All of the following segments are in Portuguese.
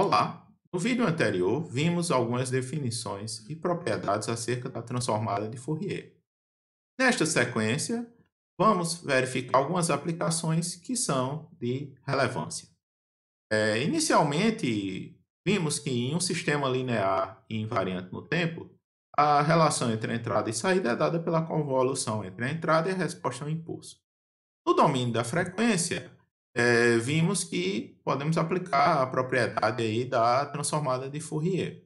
Olá! No vídeo anterior, vimos algumas definições e propriedades acerca da transformada de Fourier. Nesta sequência, vamos verificar algumas aplicações que são de relevância. É, inicialmente, vimos que em um sistema linear e invariante no tempo, a relação entre a entrada e saída é dada pela convolução entre a entrada e a resposta ao impulso. No domínio da frequência, é, vimos que podemos aplicar a propriedade aí da transformada de Fourier.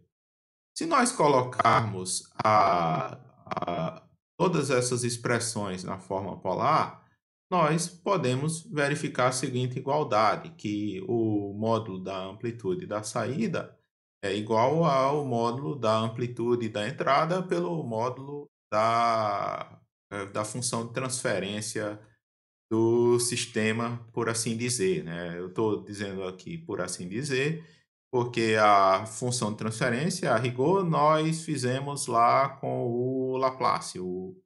Se nós colocarmos a, a, todas essas expressões na forma polar, nós podemos verificar a seguinte igualdade, que o módulo da amplitude da saída é igual ao módulo da amplitude da entrada pelo módulo da, eh, da função de transferência do sistema, por assim dizer. Né? Eu estou dizendo aqui por assim dizer, porque a função de transferência, a rigor, nós fizemos lá com o Laplace, o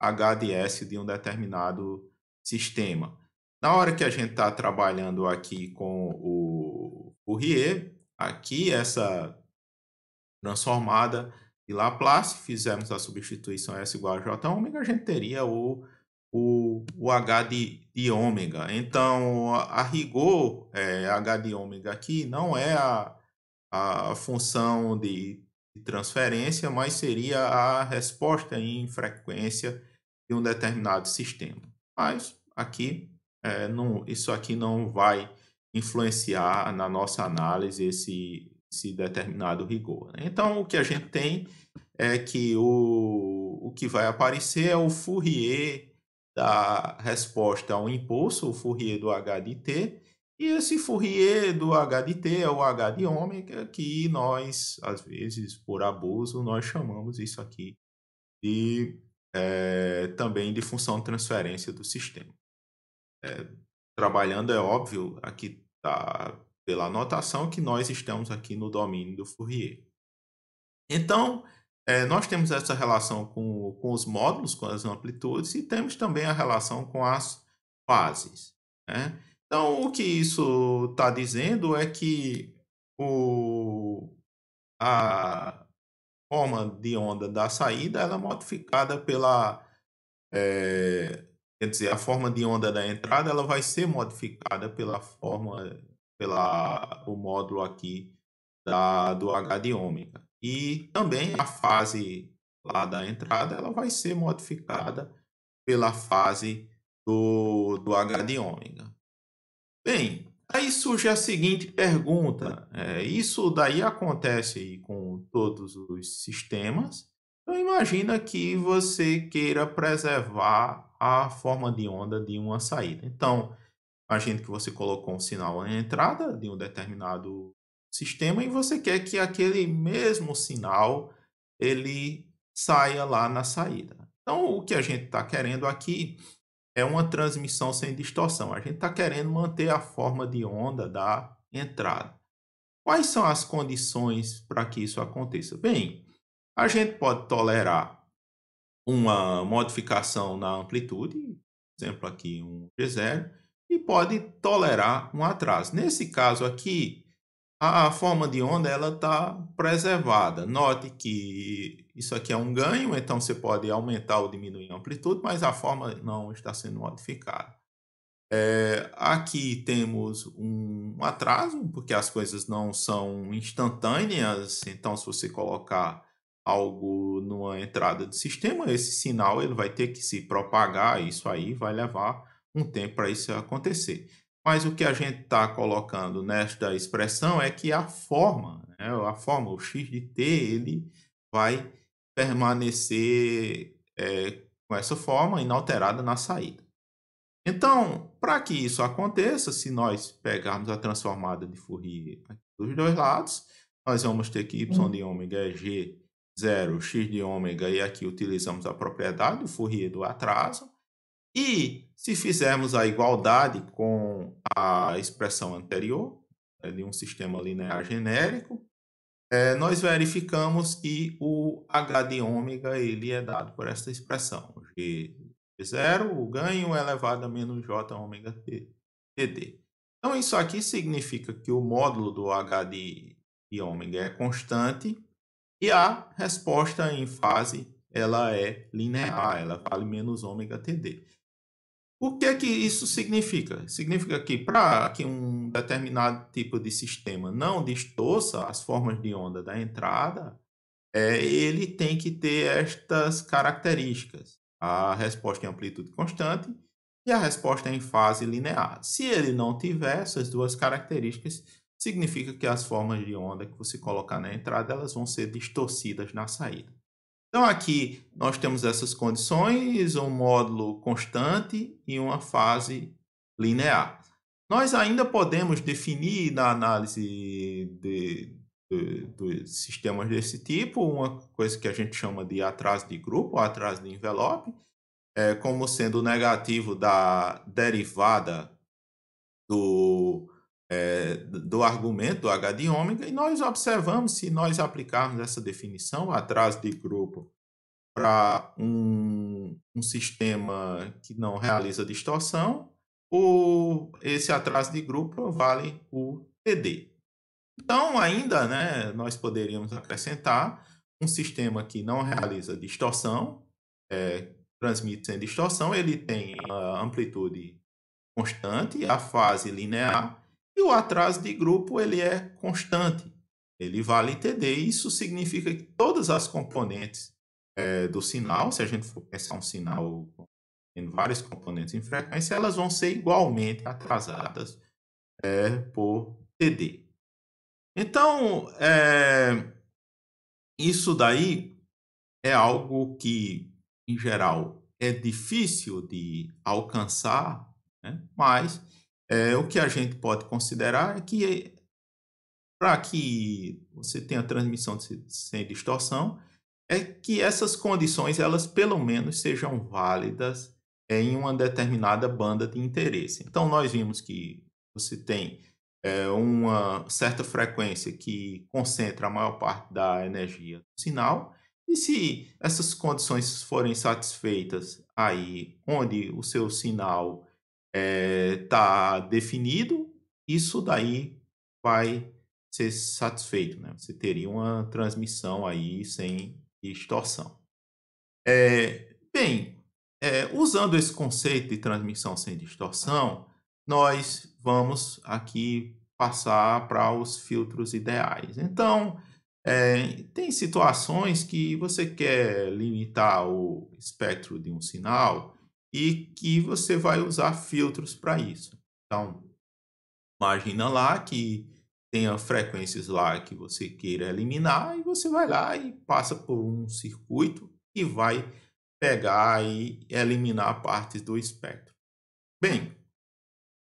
H de S de um determinado sistema. Na hora que a gente está trabalhando aqui com o Fourier, aqui essa transformada de Laplace, fizemos a substituição S igual a J ômega, a gente teria o o, o H de, de ômega. Então, a, a rigor, é, H de ômega aqui não é a, a função de, de transferência, mas seria a resposta em frequência de um determinado sistema. Mas aqui, é, não, isso aqui não vai influenciar na nossa análise esse, esse determinado rigor. Né? Então, o que a gente tem é que o, o que vai aparecer é o Fourier da resposta ao impulso, o Fourier do H de T, e esse Fourier do H de T é o H de ômega, é que nós, às vezes, por abuso, nós chamamos isso aqui de, é, também de função de transferência do sistema. É, trabalhando, é óbvio, aqui tá pela notação que nós estamos aqui no domínio do Fourier. Então, é, nós temos essa relação com, com os módulos, com as amplitudes, e temos também a relação com as fases. Né? Então, o que isso está dizendo é que o, a forma de onda da saída ela é modificada pela. É, quer dizer, a forma de onda da entrada ela vai ser modificada pela forma, pela, o módulo aqui da, do H de ômega. E também a fase lá da entrada ela vai ser modificada pela fase do, do H de ômega. Bem, aí surge a seguinte pergunta. É, isso daí acontece com todos os sistemas. Então imagina que você queira preservar a forma de onda de uma saída. Então, imagina que você colocou um sinal na entrada de um determinado sistema e você quer que aquele mesmo sinal ele saia lá na saída. Então, o que a gente está querendo aqui é uma transmissão sem distorção. A gente está querendo manter a forma de onda da entrada. Quais são as condições para que isso aconteça? Bem, a gente pode tolerar uma modificação na amplitude, exemplo, aqui um G0, e pode tolerar um atraso. Nesse caso aqui, a forma de onda ela está preservada. Note que isso aqui é um ganho, então você pode aumentar ou diminuir a amplitude, mas a forma não está sendo modificada. É, aqui temos um atraso, porque as coisas não são instantâneas, então se você colocar algo numa entrada de sistema, esse sinal ele vai ter que se propagar, isso aí vai levar um tempo para isso acontecer. Mas o que a gente está colocando nesta expressão é que a forma, né, a forma, o x de t, ele vai permanecer é, com essa forma inalterada na saída. Então, para que isso aconteça, se nós pegarmos a transformada de Fourier dos dois lados, nós vamos ter que y de ômega é g0, x de ômega, e aqui utilizamos a propriedade do Fourier do atraso. E se fizermos a igualdade com a expressão anterior, é de um sistema linear genérico, é, nós verificamos que o H de ômega ele é dado por esta expressão, g zero o ganho é elevado a menos J ômega t, TD. Então, isso aqui significa que o módulo do H de, de ômega é constante e a resposta em fase ela é linear, ela vale menos ômega TD. O que é que isso significa? Significa que para que um determinado tipo de sistema não distorça as formas de onda da entrada, é, ele tem que ter estas características: a resposta em amplitude constante e a resposta em fase linear. Se ele não tiver essas duas características, significa que as formas de onda que você colocar na entrada elas vão ser distorcidas na saída. Então aqui nós temos essas condições, um módulo constante e uma fase linear. Nós ainda podemos definir na análise de, de, de, sistemas desse tipo uma coisa que a gente chama de atraso de grupo, atraso de envelope, é, como sendo o negativo da derivada do é, do argumento do H de ômega, e nós observamos se nós aplicarmos essa definição, atraso de grupo, para um, um sistema que não realiza distorção, o, esse atraso de grupo vale o TD. Então, ainda né, nós poderíamos acrescentar um sistema que não realiza distorção, é, transmite sem distorção, ele tem a ah, amplitude constante, a fase linear e o atraso de grupo ele é constante. Ele vale TD. Isso significa que todas as componentes é, do sinal, se a gente for pensar um sinal em várias componentes em frequência, elas vão ser igualmente atrasadas é, por TD. Então, é, isso daí é algo que, em geral, é difícil de alcançar, né? mas é, o que a gente pode considerar é que para que você tenha transmissão de, sem distorção, é que essas condições elas pelo menos sejam válidas em uma determinada banda de interesse. Então nós vimos que você tem é, uma certa frequência que concentra a maior parte da energia do sinal e se essas condições forem satisfeitas aí onde o seu sinal está eh, é, definido, isso daí vai ser satisfeito. Né? Você teria uma transmissão aí sem distorção. É, bem, é, usando esse conceito de transmissão sem distorção, nós vamos aqui passar para os filtros ideais. Então, é, tem situações que você quer limitar o espectro de um sinal e que você vai usar filtros para isso. Então, imagina lá que tenha frequências lá que você queira eliminar e você vai lá e passa por um circuito e vai pegar e eliminar partes do espectro. Bem,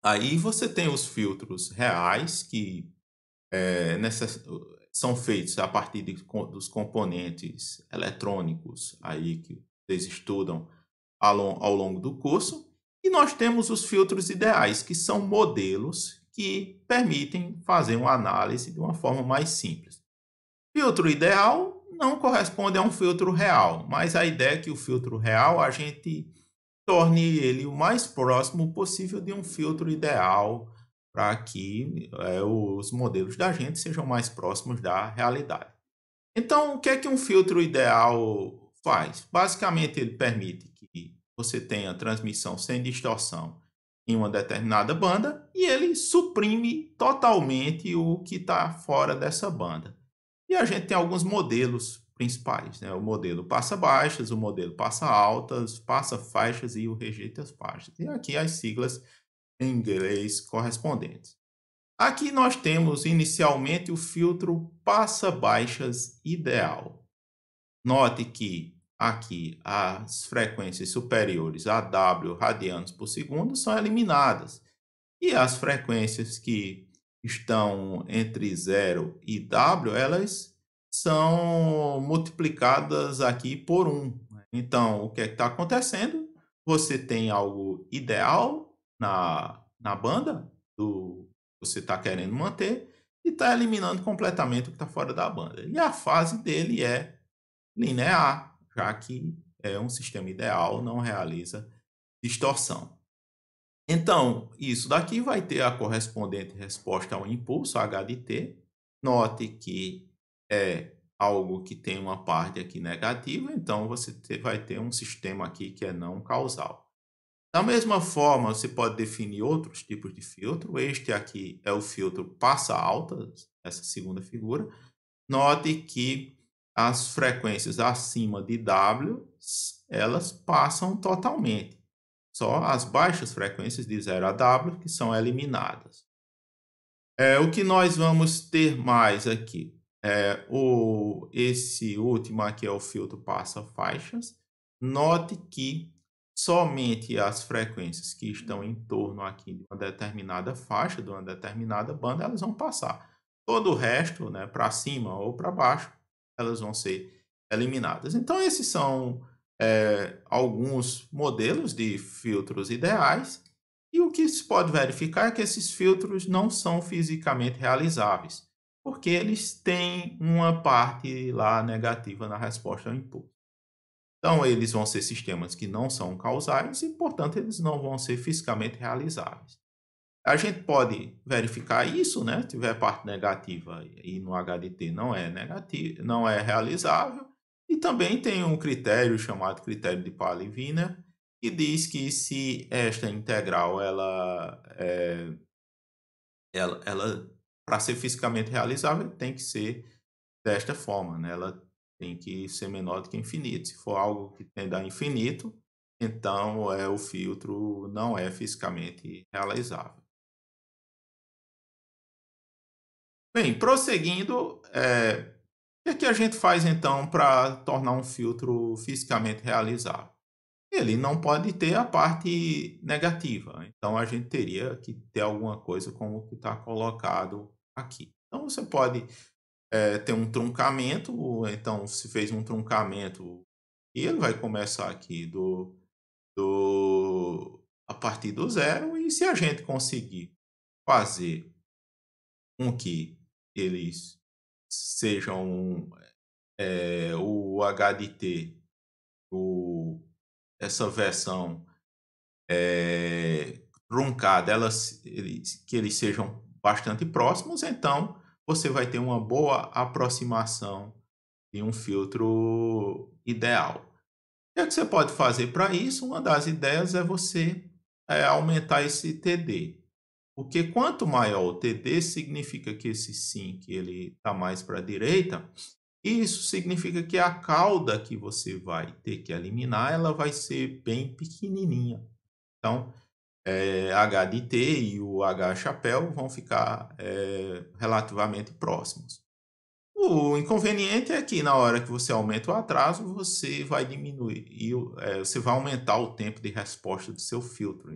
aí você tem os filtros reais que é, necess... são feitos a partir de, dos componentes eletrônicos aí que vocês estudam ao longo do curso. E nós temos os filtros ideais, que são modelos que permitem fazer uma análise de uma forma mais simples. Filtro ideal não corresponde a um filtro real, mas a ideia é que o filtro real a gente torne ele o mais próximo possível de um filtro ideal para que é, os modelos da gente sejam mais próximos da realidade. Então, o que é que um filtro ideal faz? Basicamente, ele permite você tem a transmissão sem distorção em uma determinada banda e ele suprime totalmente o que está fora dessa banda. E a gente tem alguns modelos principais, né? O modelo passa baixas, o modelo passa altas, passa faixas e o rejeita as faixas. E aqui as siglas em inglês correspondentes. Aqui nós temos inicialmente o filtro passa baixas ideal. Note que aqui as frequências superiores a W radianos por segundo são eliminadas. E as frequências que estão entre 0 e W, elas são multiplicadas aqui por 1. Um. Então, o que é está acontecendo? Você tem algo ideal na, na banda do que você está querendo manter e está eliminando completamente o que está fora da banda. E a fase dele é linear já que é um sistema ideal, não realiza distorção. Então, isso daqui vai ter a correspondente resposta ao impulso H de T. Note que é algo que tem uma parte aqui negativa, então você vai ter um sistema aqui que é não causal. Da mesma forma, você pode definir outros tipos de filtro. Este aqui é o filtro passa alta, essa segunda figura. Note que as frequências acima de W elas passam totalmente. Só as baixas frequências de 0 a W que são eliminadas. É, o que nós vamos ter mais aqui? É, o, esse último aqui é o filtro passa-faixas. Note que somente as frequências que estão em torno aqui de uma determinada faixa, de uma determinada banda, elas vão passar. Todo o resto, né, para cima ou para baixo, elas vão ser eliminadas. Então, esses são é, alguns modelos de filtros ideais, e o que se pode verificar é que esses filtros não são fisicamente realizáveis, porque eles têm uma parte lá negativa na resposta ao impulso. Então, eles vão ser sistemas que não são causais e, portanto, eles não vão ser fisicamente realizáveis. A gente pode verificar isso, né? Se tiver parte negativa e no HDT não é negativo, não é realizável. E também tem um critério chamado critério de Paley-Wiener, que diz que se esta integral ela é, ela, ela para ser fisicamente realizável tem que ser desta forma, né? Ela tem que ser menor do que infinito. Se for algo que tende a infinito, então é o filtro não é fisicamente realizável. Bem, prosseguindo, é, o que, é que a gente faz então para tornar um filtro fisicamente realizável? Ele não pode ter a parte negativa, então a gente teria que ter alguma coisa como o que está colocado aqui. Então você pode é, ter um truncamento, então se fez um truncamento e ele vai começar aqui do, do a partir do zero e se a gente conseguir fazer com que eles sejam é, o HDT, o, essa versão é, truncada, elas, eles, que eles sejam bastante próximos, então você vai ter uma boa aproximação de um filtro ideal. O que você pode fazer para isso? Uma das ideias é você é, aumentar esse TD. Porque quanto maior o TD, significa que esse ele está mais para a direita, isso significa que a cauda que você vai ter que eliminar, ela vai ser bem pequenininha. Então, é, T e o H-chapéu vão ficar é, relativamente próximos. O inconveniente é que na hora que você aumenta o atraso, você vai diminuir, e, é, você vai aumentar o tempo de resposta do seu filtro.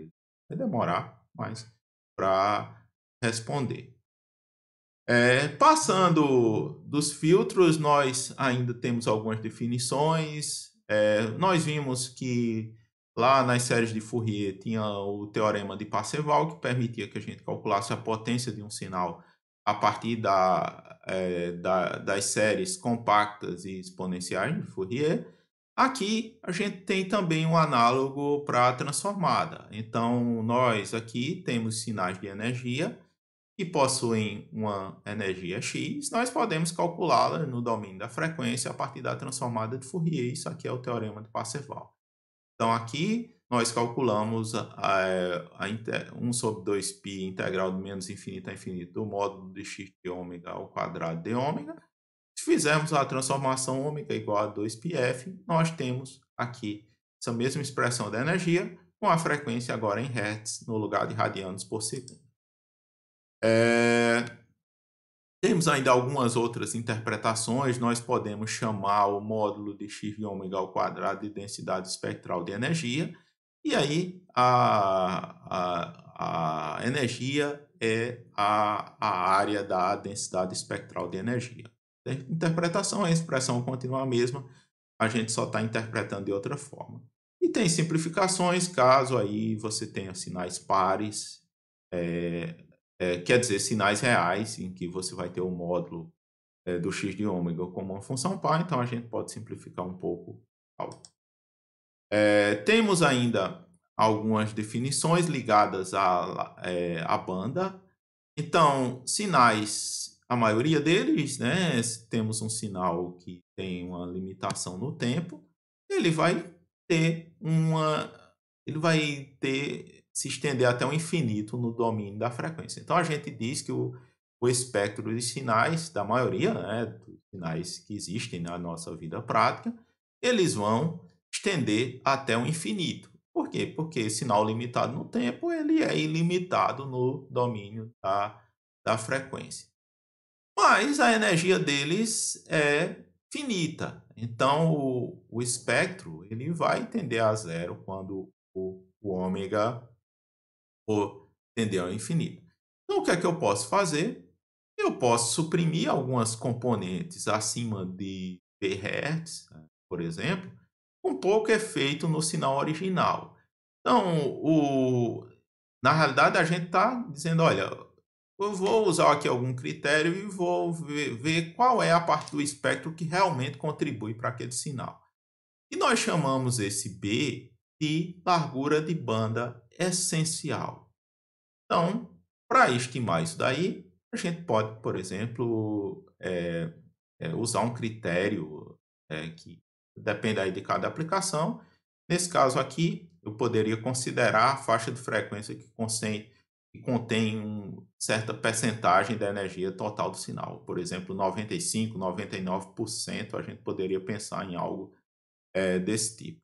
Vai demorar, mas para responder. É, passando dos filtros, nós ainda temos algumas definições. É, nós vimos que lá nas séries de Fourier tinha o teorema de Parseval, que permitia que a gente calculasse a potência de um sinal a partir da, é, da, das séries compactas e exponenciais de Fourier. Aqui a gente tem também um análogo para a transformada. Então, nós aqui temos sinais de energia que possuem uma energia x, nós podemos calculá-la no domínio da frequência a partir da transformada de Fourier. Isso aqui é o teorema de Parseval. Então, aqui nós calculamos a, a, a, 1 sobre 2π integral de menos infinito a infinito do módulo de x de ômega ao quadrado de ômega fizermos a transformação ômega igual a 2πf, nós temos aqui essa mesma expressão da energia com a frequência agora em hertz no lugar de radianos por segundo. É... Temos ainda algumas outras interpretações. Nós podemos chamar o módulo de x de ômega ao quadrado de densidade espectral de energia. E aí a, a, a energia é a, a área da densidade espectral de energia interpretação, a expressão continua a mesma, a gente só está interpretando de outra forma. E tem simplificações, caso aí você tenha sinais pares, é, é, quer dizer, sinais reais, em que você vai ter o módulo é, do x de ômega como uma função par, então a gente pode simplificar um pouco é, temos ainda algumas definições ligadas à, é, à banda. Então, sinais a maioria deles, né, se temos um sinal que tem uma limitação no tempo, ele vai ter uma ele vai ter se estender até o infinito no domínio da frequência. Então a gente diz que o, o espectro de sinais da maioria, né, dos sinais que existem na nossa vida prática, eles vão estender até o infinito. Por quê? Porque sinal limitado no tempo, ele é ilimitado no domínio da, da frequência mas a energia deles é finita. Então o, o espectro ele vai tender a zero quando o, o ômega for tender ao infinito. Então o que é que eu posso fazer? Eu posso suprimir algumas componentes acima de Hz, por exemplo, com pouco efeito no sinal original. Então, o, na realidade, a gente está dizendo, olha, eu vou usar aqui algum critério e vou ver, ver qual é a parte do espectro que realmente contribui para aquele sinal. E nós chamamos esse B de largura de banda essencial. Então, para estimar isso daí, a gente pode, por exemplo, é, é, usar um critério é, que depende aí de cada aplicação. Nesse caso aqui, eu poderia considerar a faixa de frequência que consente que contém uma certa percentagem da energia total do sinal. Por exemplo, 95, 99% a gente poderia pensar em algo é, desse tipo.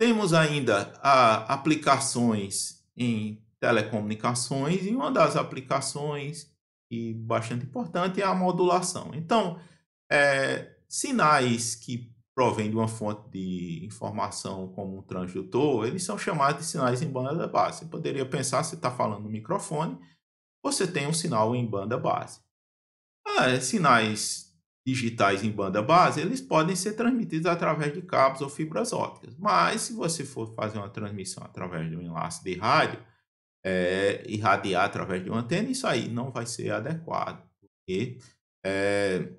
Temos ainda a, aplicações em telecomunicações e uma das aplicações e bastante importante é a modulação. Então, é, sinais que provém de uma fonte de informação como um transdutor, eles são chamados de sinais em banda base. Você poderia pensar, você está falando no microfone, você tem um sinal em banda base. Ah, é, sinais digitais em banda base, eles podem ser transmitidos através de cabos ou fibras ópticas. Mas se você for fazer uma transmissão através de um enlace de rádio, é, irradiar através de uma antena, isso aí não vai ser adequado. Porque é,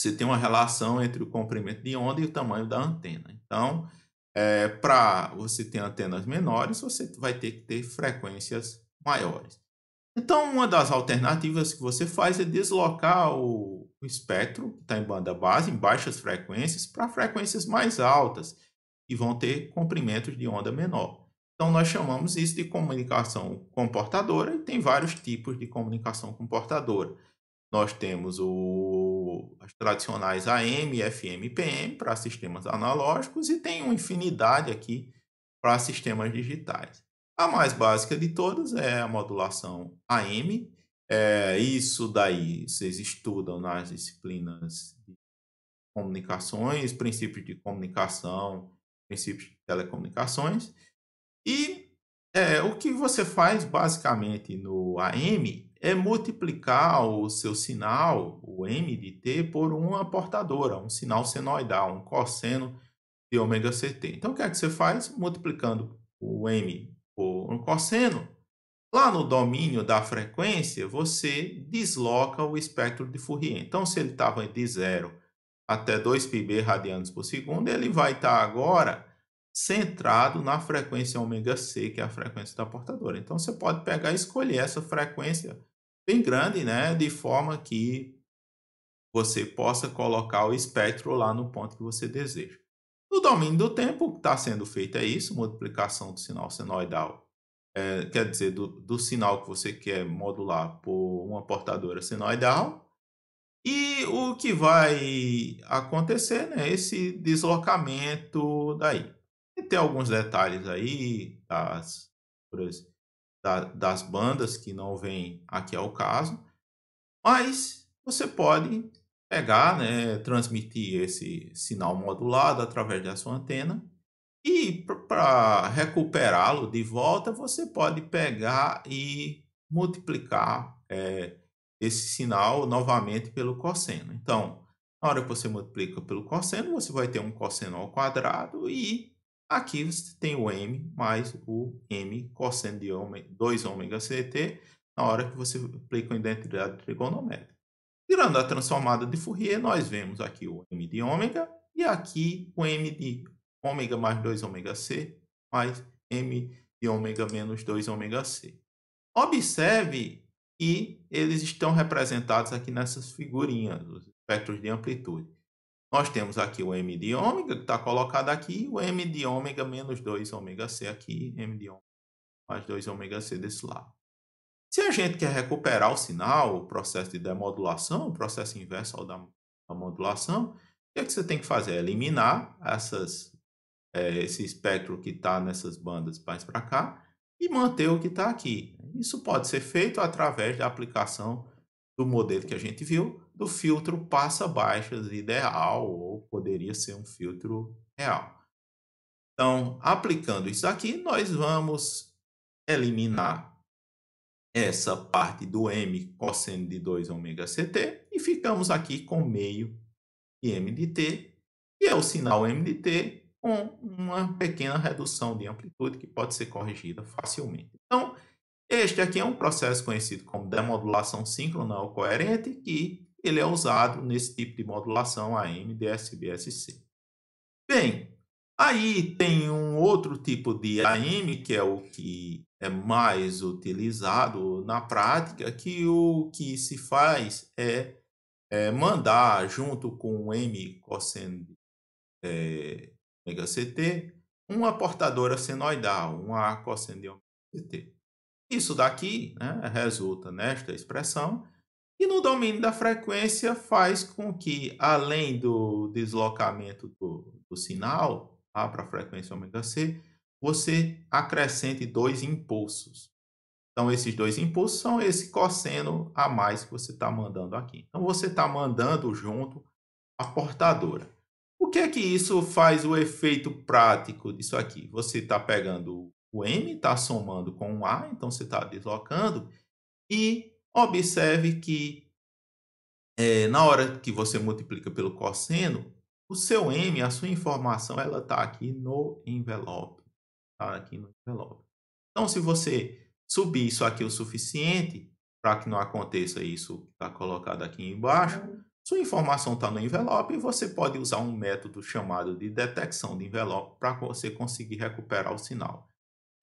você tem uma relação entre o comprimento de onda e o tamanho da antena. Então, é, para você ter antenas menores, você vai ter que ter frequências maiores. Então, uma das alternativas que você faz é deslocar o, o espectro que está em banda base, em baixas frequências, para frequências mais altas, que vão ter comprimentos de onda menor. Então, nós chamamos isso de comunicação comportadora e tem vários tipos de comunicação comportadora. Nós temos o, as tradicionais AM, FM e PM para sistemas analógicos e tem uma infinidade aqui para sistemas digitais. A mais básica de todas é a modulação AM. É, isso daí vocês estudam nas disciplinas de comunicações, princípios de comunicação, princípios de telecomunicações. E é, o que você faz basicamente no AM é multiplicar o seu sinal, o m de t, por uma portadora, um sinal senoidal, um cosseno de ômega ct. Então, o que é que você faz? Multiplicando o m por um cosseno, lá no domínio da frequência, você desloca o espectro de Fourier. Então, se ele estava de zero até 2πb radianos por segundo, ele vai estar tá agora centrado na frequência ωc, C, que é a frequência da portadora. Então, você pode pegar e escolher essa frequência bem grande, né? De forma que você possa colocar o espectro lá no ponto que você deseja. No domínio do tempo, o que está sendo feito é isso, multiplicação do sinal senoidal, é, quer dizer, do, do sinal que você quer modular por uma portadora senoidal, e o que vai acontecer, né? Esse deslocamento daí. E tem alguns detalhes aí, das, da, das bandas que não vêm aqui ao é caso, mas você pode pegar, né, transmitir esse sinal modulado através da sua antena e para recuperá-lo de volta você pode pegar e multiplicar é, esse sinal novamente pelo cosseno. Então, na hora que você multiplica pelo cosseno, você vai ter um cosseno ao quadrado e Aqui você tem o M mais o M cosseno de 2 ômega CT na hora que você aplica a identidade trigonométrica. Tirando a transformada de Fourier, nós vemos aqui o M de ômega e aqui o M de ômega mais 2 ômega C mais M de ômega menos 2 ômega C. Observe que eles estão representados aqui nessas figurinhas, os espectros de amplitude. Nós temos aqui o M de ômega, que está colocado aqui, o M de ômega menos 2 ômega C aqui, M de ômega mais 2 ômega C desse lado. Se a gente quer recuperar o sinal, o processo de demodulação, o processo inverso ao da, da modulação, o que, é que você tem que fazer? Eliminar essas, é, esse espectro que está nessas bandas mais para cá e manter o que está aqui. Isso pode ser feito através da aplicação do modelo que a gente viu, do filtro passa baixas ideal ou poderia ser um filtro real. Então, aplicando isso aqui, nós vamos eliminar essa parte do m cosseno de 2 ômega ct e ficamos aqui com meio de m de t, que é o sinal m de t com uma pequena redução de amplitude que pode ser corrigida facilmente. Então, este aqui é um processo conhecido como demodulação síncrona ou coerente, que ele é usado nesse tipo de modulação AM, DSB-SC. Bem, aí tem um outro tipo de AM, que é o que é mais utilizado na prática, que o que se faz é, é mandar junto com o M cosseno de é, ômega CT uma portadora senoidal, um A cosseno de ômega CT. Isso daqui né, resulta nesta expressão, e no domínio da frequência faz com que, além do deslocamento do, do sinal tá, para a frequência ômega C, você acrescente dois impulsos. Então, esses dois impulsos são esse cosseno a mais que você está mandando aqui. Então, você está mandando junto a portadora. O que é que isso faz o efeito prático disso aqui? Você está pegando o M, está somando com o A, então você está deslocando, e observe que é, na hora que você multiplica pelo cosseno, o seu m, a sua informação, ela está aqui no envelope. está aqui no envelope. Então, se você subir isso aqui o suficiente para que não aconteça isso que está colocado aqui embaixo, uhum. sua informação está no envelope e você pode usar um método chamado de detecção de envelope para você conseguir recuperar o sinal.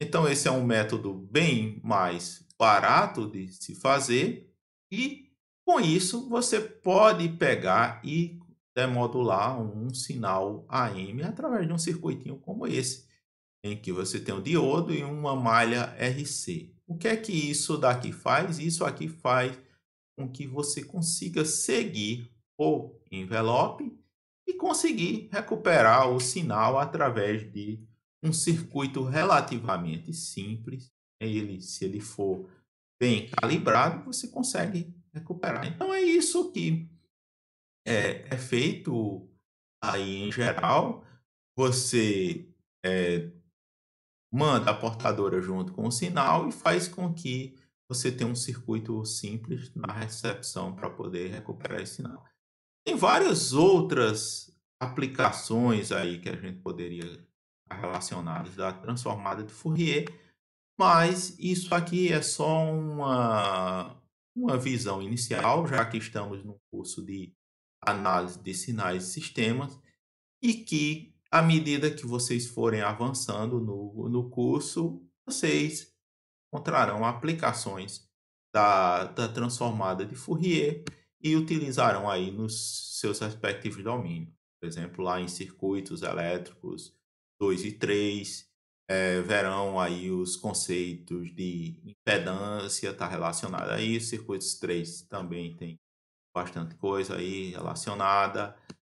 Então, esse é um método bem mais barato de se fazer e com isso você pode pegar e demodular um sinal AM através de um circuitinho como esse, em que você tem um diodo e uma malha RC. O que é que isso daqui faz? Isso aqui faz com que você consiga seguir o envelope e conseguir recuperar o sinal através de um circuito relativamente simples ele, se ele for bem calibrado, você consegue recuperar. Então é isso que é, é feito aí em geral. Você é, manda a portadora junto com o sinal e faz com que você tenha um circuito simples na recepção para poder recuperar esse sinal. Tem várias outras aplicações aí que a gente poderia relacionadas da transformada de Fourier, mas isso aqui é só uma, uma visão inicial, já que estamos no curso de análise de sinais e sistemas, e que à medida que vocês forem avançando no, no curso, vocês encontrarão aplicações da, da transformada de Fourier e utilizarão aí nos seus respectivos domínios. Por exemplo, lá em circuitos elétricos 2 e 3, é, verão aí os conceitos de impedância está relacionado a isso, circuitos 3 também tem bastante coisa aí relacionada,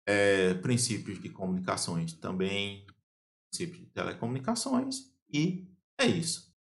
é, princípios de comunicações também, princípios de telecomunicações, e é isso.